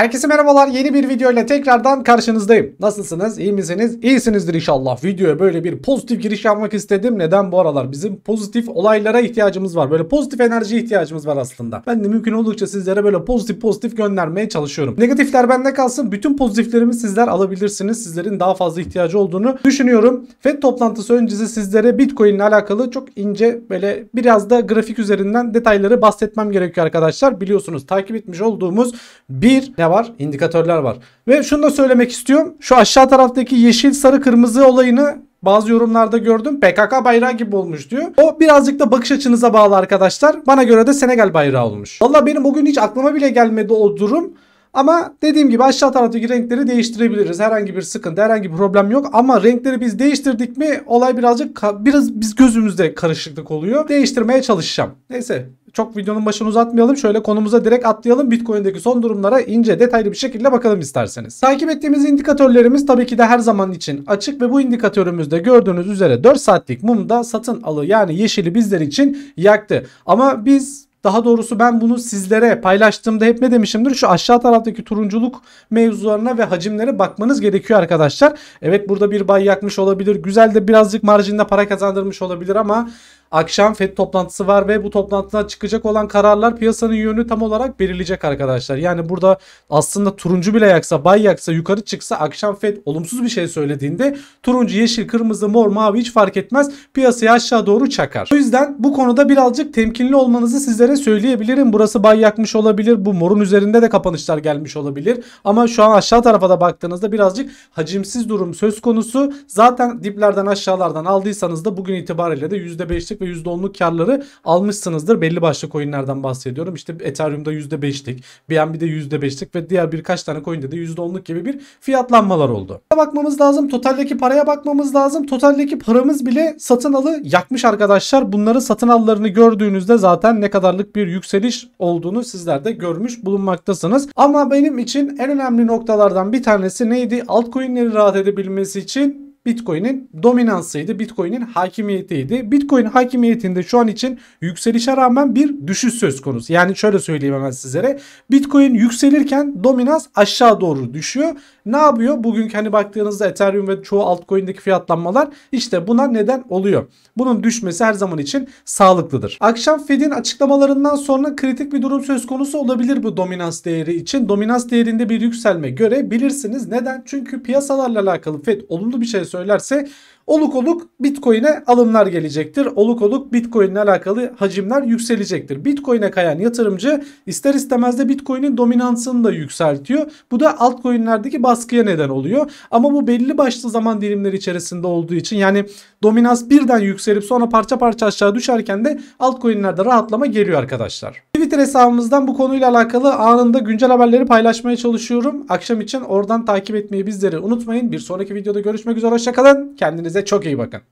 Herkese merhabalar. Yeni bir videoyla tekrardan karşınızdayım. Nasılsınız? İyi misiniz? İyisinizdir inşallah. Videoya böyle bir pozitif giriş yapmak istedim. Neden bu aralar? Bizim pozitif olaylara ihtiyacımız var. Böyle pozitif enerjiye ihtiyacımız var aslında. Ben de mümkün oldukça sizlere böyle pozitif pozitif göndermeye çalışıyorum. Negatifler bende kalsın. Bütün pozitiflerimi sizler alabilirsiniz. Sizlerin daha fazla ihtiyacı olduğunu düşünüyorum. FED toplantısı öncesi sizlere Bitcoin ile alakalı çok ince böyle biraz da grafik üzerinden detayları bahsetmem gerekiyor arkadaşlar. Biliyorsunuz takip etmiş olduğumuz bir ne var? İndikatörler var. Ve şunu da söylemek istiyorum. Şu aşağı taraftaki yeşil, sarı, kırmızı olayını bazı yorumlarda gördüm PKK bayrağı gibi olmuş diyor. O birazcık da bakış açınıza bağlı arkadaşlar. Bana göre de Senegal bayrağı olmuş. Valla benim bugün hiç aklıma bile gelmedi o durum. Ama dediğim gibi aşağı taraftaki renkleri değiştirebiliriz. Herhangi bir sıkıntı, herhangi bir problem yok. Ama renkleri biz değiştirdik mi olay birazcık biraz biz gözümüzde karışıklık oluyor. Değiştirmeye çalışacağım. Neyse çok videonun başını uzatmayalım. Şöyle konumuza direkt atlayalım. Bitcoin'deki son durumlara ince detaylı bir şekilde bakalım isterseniz. Takip ettiğimiz indikatörlerimiz tabii ki de her zaman için açık ve bu indikatörümüzde gördüğünüz üzere 4 saatlik mumda satın alı yani yeşili bizler için yaktı. Ama biz daha doğrusu ben bunu sizlere paylaştığımda hep ne demişimdir? Şu aşağı taraftaki turunculuk mevzularına ve hacimlere bakmanız gerekiyor arkadaşlar. Evet burada bir bay yakmış olabilir. Güzel de birazcık marjinde para kazandırmış olabilir ama Akşam FED toplantısı var ve bu toplantıdan çıkacak olan kararlar piyasanın yönü tam olarak belirleyecek arkadaşlar. Yani burada aslında turuncu bile yaksa, bay yaksa, yukarı çıksa akşam FED olumsuz bir şey söylediğinde turuncu, yeşil, kırmızı, mor, mavi hiç fark etmez. Piyasayı aşağı doğru çakar. O yüzden bu konuda birazcık temkinli olmanızı sizlere söyleyebilirim. Burası bay yakmış olabilir. Bu morun üzerinde de kapanışlar gelmiş olabilir. Ama şu an aşağı tarafa da baktığınızda birazcık hacimsiz durum söz konusu. Zaten diplerden aşağılardan aldıysanız da bugün itibariyle de %5'lik %5'lik ve %10'luk karları almışsınızdır. Belli başlı coinlerden bahsediyorum. İşte Ethereum'da %5'lik, BNB'de %5'lik ve diğer birkaç tane coin'de de %10'luk gibi bir fiyatlanmalar oldu. Bakmamız lazım. Totaldeki paraya bakmamız lazım. Totaldeki paramız bile satın alı yakmış arkadaşlar. Bunları satın allarını gördüğünüzde zaten ne kadarlık bir yükseliş olduğunu sizler de görmüş bulunmaktasınız. Ama benim için en önemli noktalardan bir tanesi neydi? Altcoin'leri rahat edebilmesi için Bitcoin'in dominansıydı. Bitcoin'in hakimiyetiydi. Bitcoin hakimiyetinde şu an için yükselişe rağmen bir düşüş söz konusu. Yani şöyle söyleyeyim hemen sizlere. Bitcoin yükselirken dominans aşağı doğru düşüyor. Ne yapıyor? Bugünkü hani baktığınızda Ethereum ve çoğu altcoin'deki fiyatlanmalar işte buna neden oluyor. Bunun düşmesi her zaman için sağlıklıdır. Akşam Fed'in açıklamalarından sonra kritik bir durum söz konusu olabilir bu dominans değeri için. Dominans değerinde bir yükselme görebilirsiniz. Neden? Çünkü piyasalarla alakalı Fed olumlu bir şey söylüyor söylerse Oluk oluk Bitcoin'e alımlar gelecektir. Oluk oluk Bitcoin'le alakalı hacimler yükselecektir. Bitcoin'e kayan yatırımcı ister istemez de Bitcoin'in dominansını da yükseltiyor. Bu da altcoin'lerdeki baskıya neden oluyor. Ama bu belli başlı zaman dilimleri içerisinde olduğu için yani dominans birden yükselip sonra parça parça aşağı düşerken de altcoin'lerde rahatlama geliyor arkadaşlar. Twitter hesabımızdan bu konuyla alakalı anında güncel haberleri paylaşmaya çalışıyorum. Akşam için oradan takip etmeyi bizleri unutmayın. Bir sonraki videoda görüşmek üzere. Hoşçakalın. Kendinize Kendinize çok iyi bakın.